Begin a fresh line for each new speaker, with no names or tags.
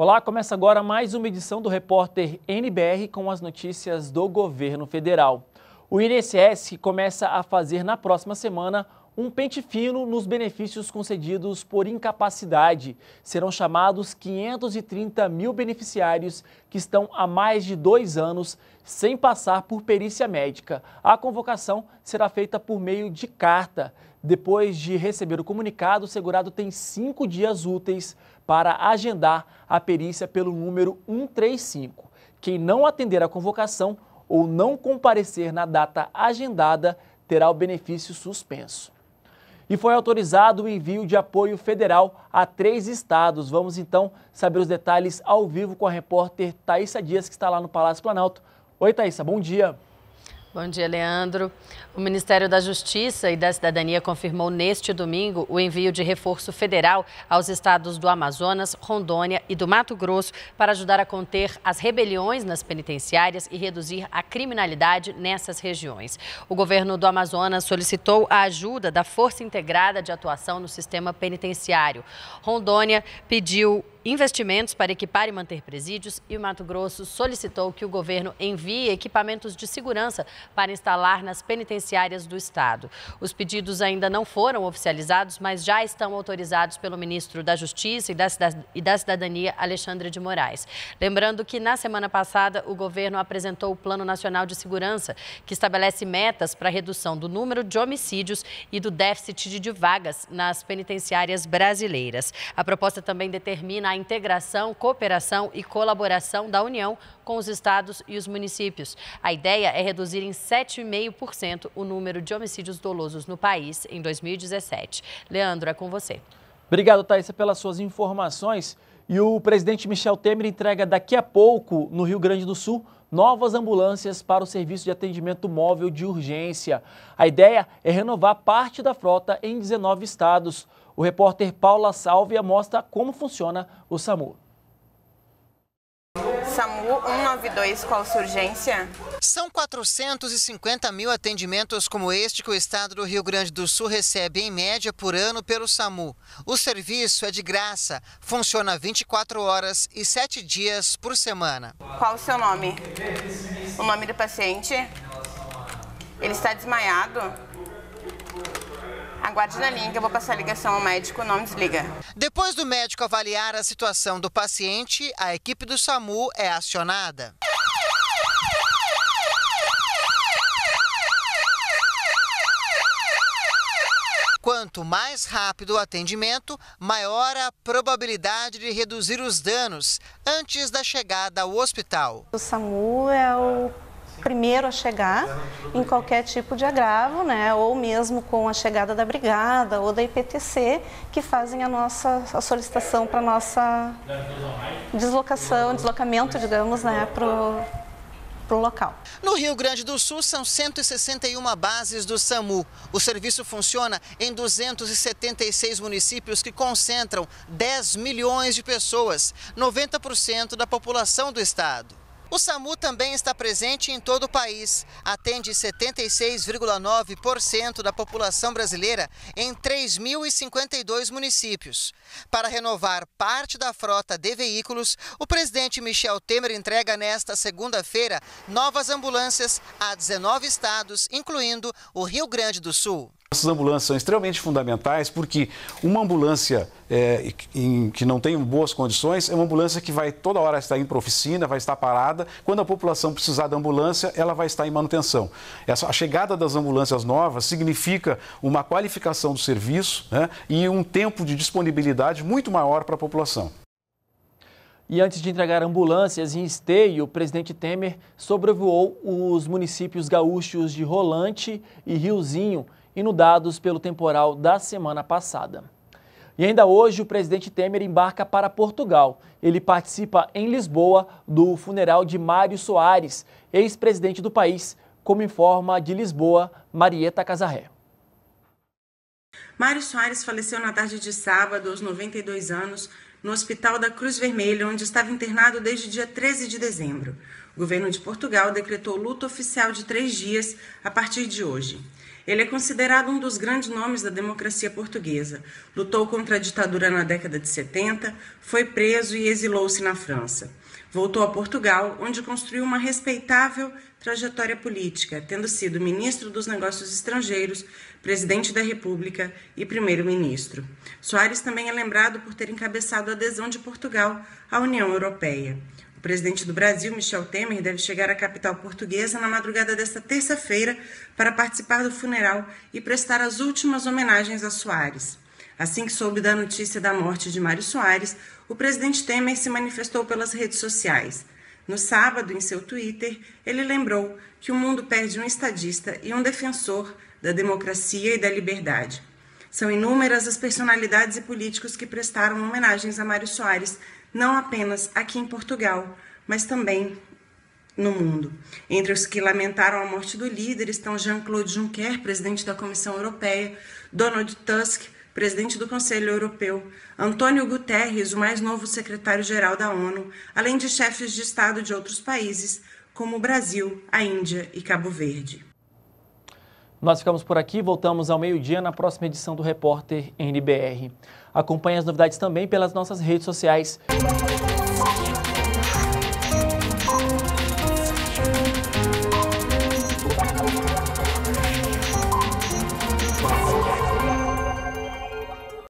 Olá, começa agora mais uma edição do Repórter NBR com as notícias do governo federal. O INSS começa a fazer na próxima semana um pente fino nos benefícios concedidos por incapacidade. Serão chamados 530 mil beneficiários que estão há mais de dois anos sem passar por perícia médica. A convocação será feita por meio de carta. Depois de receber o comunicado, o segurado tem cinco dias úteis para agendar a perícia pelo número 135. Quem não atender à convocação ou não comparecer na data agendada terá o benefício suspenso. E foi autorizado o envio de apoio federal a três estados. Vamos então saber os detalhes ao vivo com a repórter Thaisa Dias,
que está lá no Palácio Planalto. Oi, Thaisa, bom dia. Bom dia, Leandro. O Ministério da Justiça e da Cidadania confirmou neste domingo o envio de reforço federal aos estados do Amazonas, Rondônia e do Mato Grosso para ajudar a conter as rebeliões nas penitenciárias e reduzir a criminalidade nessas regiões. O governo do Amazonas solicitou a ajuda da Força Integrada de Atuação no Sistema Penitenciário. Rondônia pediu investimentos para equipar e manter presídios e o Mato Grosso solicitou que o governo envie equipamentos de segurança para instalar nas penitenciárias do estado. Os pedidos ainda não foram oficializados, mas já estão autorizados pelo ministro da Justiça e da Cidadania, Alexandre de Moraes. Lembrando que na semana passada o governo apresentou o Plano Nacional de Segurança, que estabelece metas para a redução do número de homicídios e do déficit de vagas nas penitenciárias brasileiras. A proposta também determina a integração, cooperação e colaboração da União com os estados e os municípios. A ideia é reduzir em 7,5% o número de homicídios dolosos no país em 2017. Leandro, é com você. Obrigado, Thaisa,
pelas suas informações. E o presidente Michel Temer entrega daqui a pouco, no Rio Grande do Sul, novas ambulâncias para o serviço de atendimento móvel de urgência. A ideia é renovar parte da frota em 19 estados. O repórter Paula Sálvia mostra como funciona o SAMU.
SAMU
192, qual sua urgência? São 450 mil atendimentos como este que o estado do Rio Grande do Sul recebe em média por ano pelo SAMU. O serviço é de graça, funciona 24 horas e 7 dias por semana. Qual o seu
nome? O nome do paciente? Ele está desmaiado? Aguarde na linha que eu vou passar a ligação ao médico, não desliga.
Depois do médico avaliar a situação do paciente, a equipe do SAMU é acionada. Quanto mais rápido o atendimento, maior a probabilidade de reduzir os danos antes da chegada ao hospital.
O SAMU é o primeiro a chegar em qualquer tipo de agravo, né? ou mesmo com a chegada da Brigada ou da IPTC, que fazem a nossa a solicitação para a nossa deslocação, deslocamento, digamos, né? Pro,
no Rio Grande do Sul, são 161 bases do SAMU. O serviço funciona em 276 municípios que concentram 10 milhões de pessoas, 90% da população do estado. O SAMU também está presente em todo o país. Atende 76,9% da população brasileira em 3.052 municípios. Para renovar parte da frota de veículos, o presidente Michel Temer entrega nesta segunda-feira novas ambulâncias a 19 estados, incluindo o Rio Grande do Sul.
Essas ambulâncias são extremamente fundamentais porque uma ambulância é, em, que não tem boas condições é uma ambulância que vai toda hora estar em oficina, vai estar parada. Quando a população precisar da ambulância, ela vai estar em manutenção. Essa, a chegada das ambulâncias novas significa uma qualificação do serviço né, e um tempo de disponibilidade muito maior para a população. E antes de entregar ambulâncias em esteio, o presidente Temer sobrevoou os municípios gaúchos de Rolante e Riozinho inundados pelo temporal da semana passada. E ainda hoje, o presidente Temer embarca para Portugal. Ele participa em Lisboa do funeral de Mário Soares, ex-presidente do país, como informa de Lisboa Marieta Casarré.
Mário Soares faleceu na tarde de sábado, aos 92 anos, no Hospital da Cruz Vermelha, onde estava internado desde o dia 13 de dezembro. O governo de Portugal decretou luto oficial de três dias a partir de hoje. Ele é considerado um dos grandes nomes da democracia portuguesa. Lutou contra a ditadura na década de 70, foi preso e exilou-se na França. Voltou a Portugal, onde construiu uma respeitável trajetória política, tendo sido ministro dos Negócios Estrangeiros, presidente da República e primeiro-ministro. Soares também é lembrado por ter encabeçado a adesão de Portugal à União Europeia. O presidente do Brasil, Michel Temer, deve chegar à capital portuguesa na madrugada desta terça-feira para participar do funeral e prestar as últimas homenagens a Soares. Assim que soube da notícia da morte de Mário Soares, o presidente Temer se manifestou pelas redes sociais. No sábado, em seu Twitter, ele lembrou que o mundo perde um estadista e um defensor da democracia e da liberdade. São inúmeras as personalidades e políticos que prestaram homenagens a Mário Soares não apenas aqui em Portugal, mas também no mundo. Entre os que lamentaram a morte do líder estão Jean-Claude Juncker, presidente da Comissão Europeia, Donald Tusk, presidente do Conselho Europeu, Antônio Guterres, o mais novo secretário-geral da ONU, além de chefes de Estado de outros países, como o Brasil, a Índia e Cabo Verde.
Nós ficamos por aqui, voltamos ao meio-dia na próxima edição do Repórter NBR. Acompanhe as novidades também pelas nossas redes sociais.